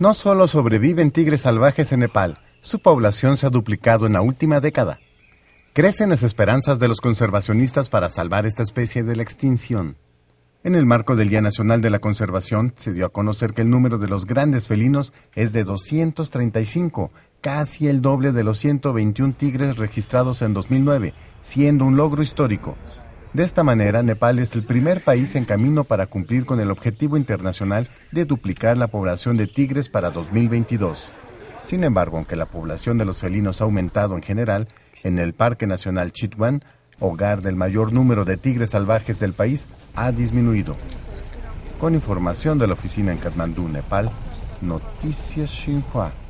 No solo sobreviven tigres salvajes en Nepal, su población se ha duplicado en la última década. Crecen las esperanzas de los conservacionistas para salvar esta especie de la extinción. En el marco del Día Nacional de la Conservación se dio a conocer que el número de los grandes felinos es de 235, casi el doble de los 121 tigres registrados en 2009, siendo un logro histórico. De esta manera, Nepal es el primer país en camino para cumplir con el objetivo internacional de duplicar la población de tigres para 2022. Sin embargo, aunque la población de los felinos ha aumentado en general, en el Parque Nacional Chitwan, hogar del mayor número de tigres salvajes del país, ha disminuido. Con información de la oficina en Katmandú, Nepal, Noticias Xinhua.